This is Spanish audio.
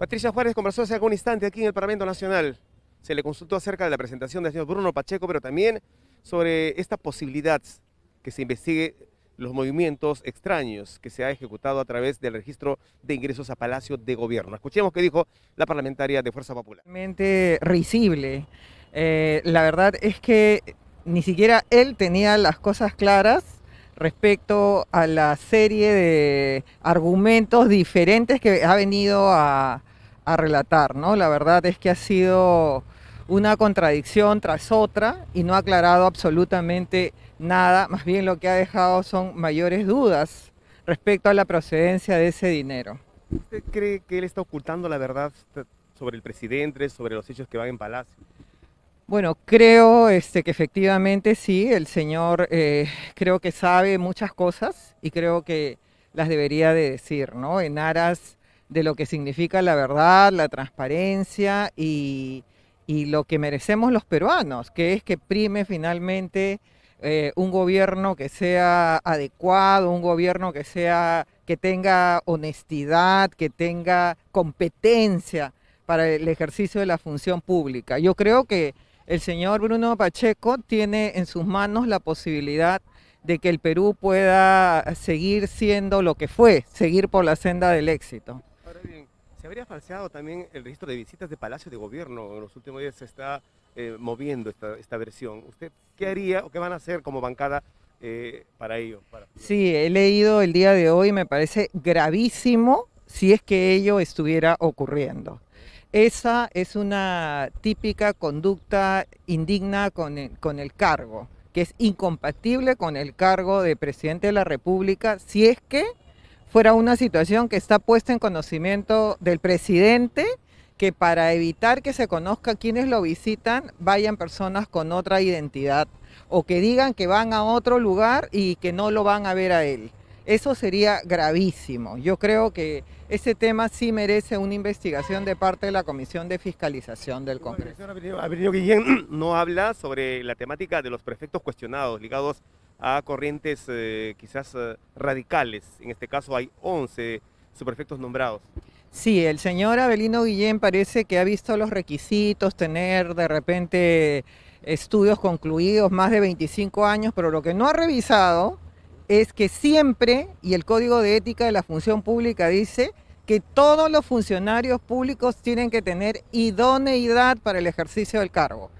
Patricia Juárez conversó hace algún instante aquí en el Parlamento Nacional. Se le consultó acerca de la presentación del señor Bruno Pacheco, pero también sobre esta posibilidad que se investigue los movimientos extraños que se ha ejecutado a través del registro de ingresos a Palacio de Gobierno. Escuchemos qué dijo la parlamentaria de Fuerza Popular. Realmente risible. Eh, la verdad es que ni siquiera él tenía las cosas claras respecto a la serie de argumentos diferentes que ha venido a, a relatar, ¿no? La verdad es que ha sido una contradicción tras otra y no ha aclarado absolutamente nada, más bien lo que ha dejado son mayores dudas respecto a la procedencia de ese dinero. ¿Usted cree que él está ocultando la verdad sobre el presidente, sobre los hechos que van en Palacio? Bueno, creo este, que efectivamente sí, el señor eh, creo que sabe muchas cosas y creo que las debería de decir, ¿no? En aras de lo que significa la verdad, la transparencia y, lo que merecemos los peruanos, que es que prime finalmente eh, un gobierno que sea adecuado, un gobierno que sea que tenga honestidad, que tenga competencia para el ejercicio de la función pública. Yo creo que el señor Bruno Pacheco tiene en sus manos la posibilidad de que el Perú pueda seguir siendo lo que fue, seguir por la senda del éxito. Se habría falseado también el registro de visitas de Palacio de Gobierno. En los últimos días se está eh, moviendo esta, versión. ¿Usted qué haría o qué van a hacer como bancada eh, para ello? Sí, he leído el día de hoy, me parece gravísimo si es que ello estuviera ocurriendo. Esa es una típica conducta indigna con con el cargo, que es incompatible con el cargo de presidente de la República si es que fuera una situación que está puesta en conocimiento del presidente, que para evitar que se conozca quienes lo visitan, vayan personas con otra identidad o que digan que van a otro lugar y que no lo van a ver a él. Eso sería gravísimo. Yo creo que ese tema sí merece una investigación de parte de la Comisión de Fiscalización del Congreso. Guillén no habla sobre la temática de los prefectos cuestionados ligados a corrientes eh, quizás eh, radicales. En este caso hay 11 superfectos nombrados. Sí, el señor Abelino Guillén parece que ha visto los requisitos, tener de repente estudios concluidos más de 25 años, pero lo que no ha revisado es que siempre, y el Código de Ética de la Función Pública dice, que todos los funcionarios públicos tienen que tener idoneidad para el ejercicio del cargo.